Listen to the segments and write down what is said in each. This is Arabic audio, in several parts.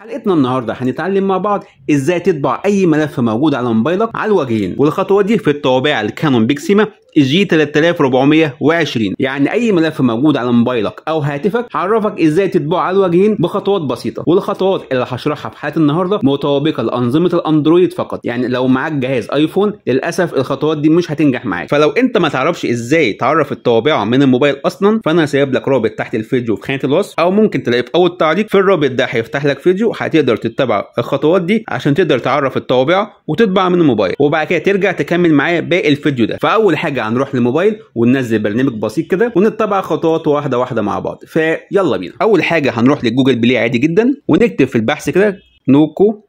حلقتنا النهارده هنتعلم مع بعض ازاي تطبع اي ملف موجود على موبايلك على الوجهين والخطوه دي في الطوابع الكانون بيكسيما جي 3420 يعني اي ملف موجود على موبايلك او هاتفك هعرفك ازاي تطبعه على الوجهين بخطوات بسيطه والخطوات اللي هشرحها في حلقه النهارده مطابقه لانظمه الاندرويد فقط يعني لو معاك جهاز ايفون للاسف الخطوات دي مش هتنجح معاك فلو انت ما تعرفش ازاي تعرف الطوابع من الموبايل اصلا فانا سايب لك رابط تحت الفيديو في خانه الوصف او ممكن تلاقيه في اول تعليق في الرابط ده هيفتح لك فيديو هتقدر تتبع الخطوات دي عشان تقدر تعرف الطوابع وتطبع من الموبايل وبعد كده ترجع تكمل معايا باقي الفيديو ده فاول حاجه هنروح للموبايل وننزل برنامج بسيط كده ونتبع خطوات واحده واحده مع بعض فيلا بينا اول حاجه هنروح لجوجل بلاي عادي جدا ونكتب في البحث كده نوكو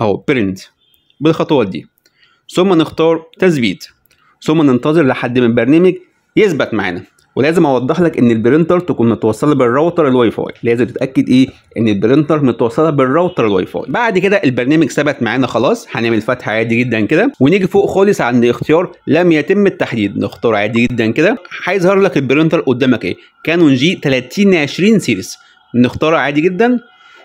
او برنت بالخطوات دي ثم نختار تثبيت ثم ننتظر لحد ما البرنامج يثبت معانا ولازم اوضح لك ان البرينتر تكون متوصله بالراوتر الواي فاي لازم تتاكد ايه ان البرينتر متوصله بالراوتر الواي فاي بعد كده البرنامج ثبت معانا خلاص هنعمل فتحه عادي جدا كده ونيجي فوق خالص عند اختيار لم يتم التحديد نختار عادي جدا كده هيظهر لك البرينتر قدامك ايه كانون جي 30 20 سيريس نختاره عادي جدا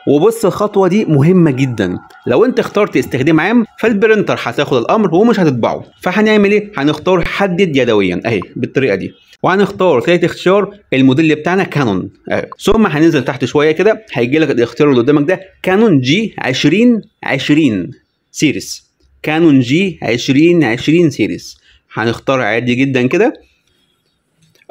وبص الخطوه دي مهمه جدا لو انت اخترت استخدام عام فالبرنتر هتاخد الامر ومش هتطبعه فهنعمل ايه هنختار حدد يدويا اهي بالطريقه دي وهنختار ثالث اختيار الموديل بتاعنا كانون أهي. ثم هننزل تحت شويه كده هيجي لك الاختيار اللي قدامك ده كانون جي 20 20 سيريس كانون جي 20 20 سيريس هنختار عادي جدا كده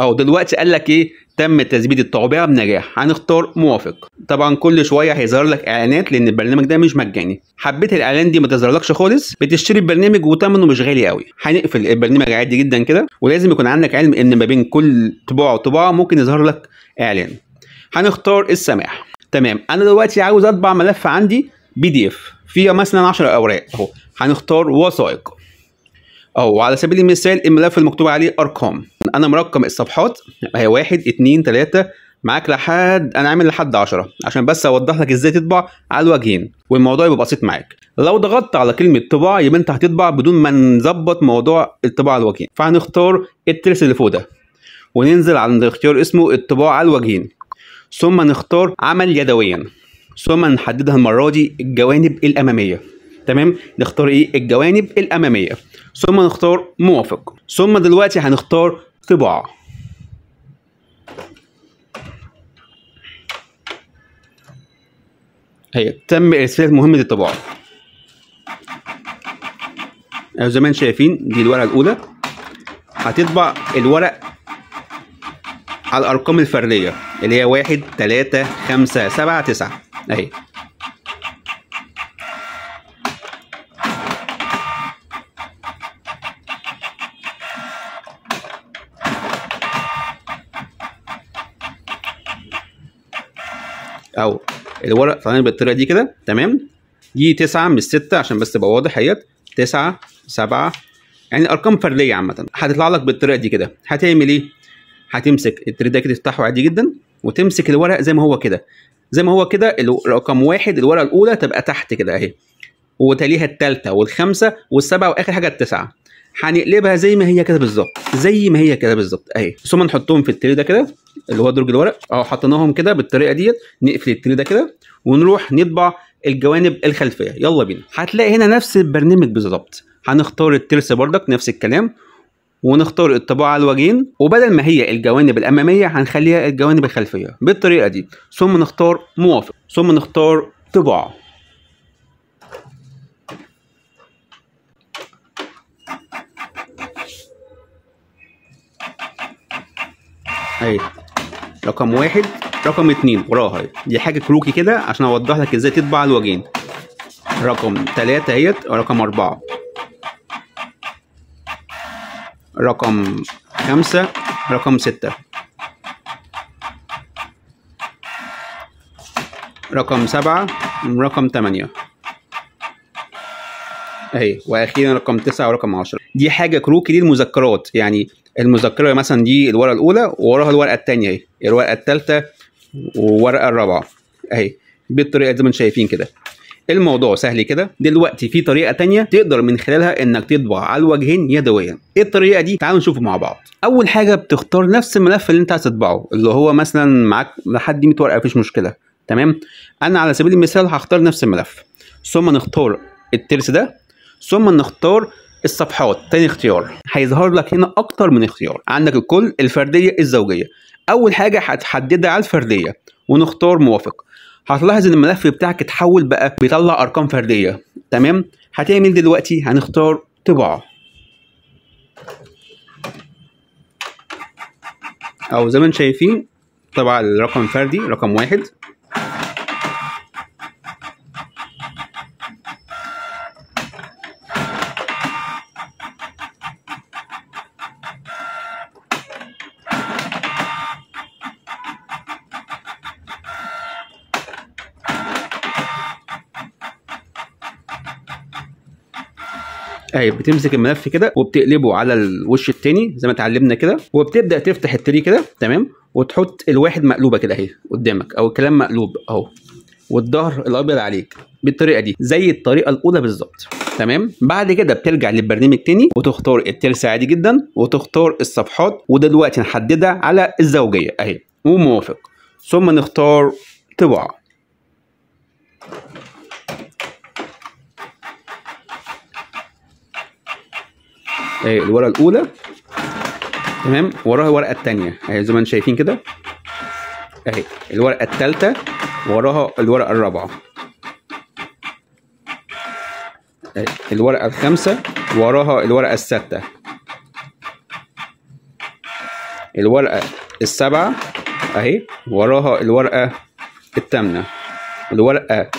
اهو دلوقتي قال لك ايه تم تثبيت التعبئه بنجاح هنختار موافق طبعا كل شويه هيظهر لك اعلانات لان البرنامج ده مش مجاني حبيت الاعلان دي ما تظهرلكش خالص بتشتري البرنامج وتمنه مش غالي قوي هنقفل البرنامج عادي جدا كده ولازم يكون عندك علم ان ما بين كل طباعه وطباعه ممكن يظهر لك اعلان هنختار السماح تمام انا دلوقتي عاوز اطبع ملف عندي بي دي اف فيها مثلا 10 اوراق اهو هنختار وثائق اهو على سبيل المثال الملف المكتوب عليه ارقام انا مرقم الصفحات هي واحد اتنين تلاته معاك لحد انا عامل لحد 10 عشان بس اوضح لك ازاي تطبع على الوجهين والموضوع يبقى بسيط معاك لو ضغطت على كلمه طباعه يبقى انت هتطبع بدون ما نظبط موضوع الطباعه على الوجهين فهنختار الترس اللي فوق ده وننزل عند اختيار اسمه الطباعه على الوجهين ثم نختار عمل يدويا ثم نحددها المره دي الجوانب الاماميه تمام نختار ايه الجوانب الاماميه ثم نختار موافق ثم دلوقتي هنختار طباعة هي تم ارسال مهمة الطباعة زي ما انتم شايفين دي الورقة الأولى هتطبع الورق على الأرقام الفردية اللي هي واحد تلاتة خمسة سبعة تسعة أهي او الورق طالعين بالطريقه دي كده تمام دي 9 مش 6 عشان بس تبقى واضح اهيت 9 7 يعني ارقام فرديه عامه هتطلع لك بالطريقه دي كده هتعمل ايه هتمسك التري ده كده تفتحه عادي جدا وتمسك الورق زي ما هو كده زي ما هو كده رقم واحد الورقه الاولى تبقى تحت كده اهي وتليها الثالثه والخامسه والسبعه واخر حاجه التسعه هنقلبها زي ما هي كده بالظبط زي ما هي كده بالظبط اهي ثم نحطهم في التري ده كده اللي هو درج الورق اهو حطيناهم كده بالطريقه ديت نقفل التري ده كده ونروح نطبع الجوانب الخلفيه يلا بينا هتلاقي هنا نفس البرنامج بالظبط هنختار الترس بردك نفس الكلام ونختار الطباعة على الوجهين وبدل ما هي الجوانب الأمامية هنخليها الجوانب الخلفية بالطريقة دي ثم نختار موافق ثم نختار طباعة أيوه رقم واحد رقم اتنين وراها دي حاجة كروكي كده عشان اوضح لك ازاي تطبع الوجين رقم تلاتة اهيت ورقم اربعة رقم خمسة رقم ستة رقم سبعة رقم تمانية ايوه واخيرا رقم تسعه ورقم 10 دي حاجه كروكي دي المذكرات يعني المذكره مثلا دي الورقه الاولى ووراها الورقه الثانيه اهي الورقه الثالثه والورقه الرابعه اهي بالطريقه زي ما انتم شايفين كده الموضوع سهل كده دلوقتي في طريقه تانية تقدر من خلالها انك تطبع على الوجهين يدويا ايه الطريقه دي تعالوا نشوفه مع بعض اول حاجه بتختار نفس الملف اللي انت عايز تطبعه اللي هو مثلا معاك لحد 100 ورقه مفيش مشكله تمام انا على سبيل المثال هختار نفس الملف ثم نختار الترس ده ثم نختار الصفحات تاني اختيار هيظهر لك هنا اكتر من اختيار عندك الكل الفرديه الزوجيه اول حاجه هتحددها على الفرديه ونختار موافق هتلاحظ ان الملف بتاعك اتحول بقى بيطلع ارقام فرديه تمام هتعمل دلوقتي هنختار طباعه او زي ما انتم شايفين طبعا الرقم فردي رقم واحد اهي بتمسك الملف كده وبتقلبه على الوش التاني زي ما اتعلمنا كده وبتبدا تفتح التري كده تمام وتحط الواحد مقلوبه كده اهي قدامك او الكلام مقلوب اهو والظهر الابيض عليك بالطريقه دي زي الطريقه الاولى بالظبط تمام بعد كده بترجع للبرنامج تاني وتختار الترس عادي جدا وتختار الصفحات ودلوقتي نحددها على الزوجيه اهي وموافق ثم نختار طباعه اهي الورقه الاولى تمام وراها الورقه الثانيه اهي زي ما انتم شايفين كده اهي الورقه الثالثه وراها الورقه الرابعه الورقه الخامسه وراها الورقه السادسه الورقه السابعه اهي وراها الورقه الثامنه الورقه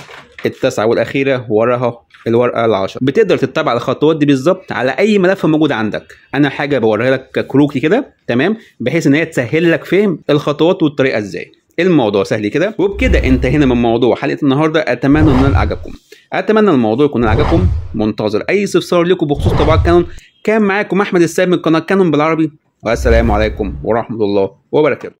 التاسعة والأخيرة وراها الورقة العشرة بتقدر تتبع الخطوات دي بالظبط على أي ملف موجود عندك أنا حاجة بوريها لك كروكي كده تمام بحيث إن هي تسهل لك فهم الخطوات والطريقة إزاي الموضوع سهل كده وبكده انتهينا من موضوع حلقه النهارده اتمنى ان أعجبكم اتمنى الموضوع يكون عجبكم منتظر اي استفسار لكم بخصوص طباعه كانون كان معاكم احمد السيد من قناه كانون بالعربي والسلام عليكم ورحمه الله وبركاته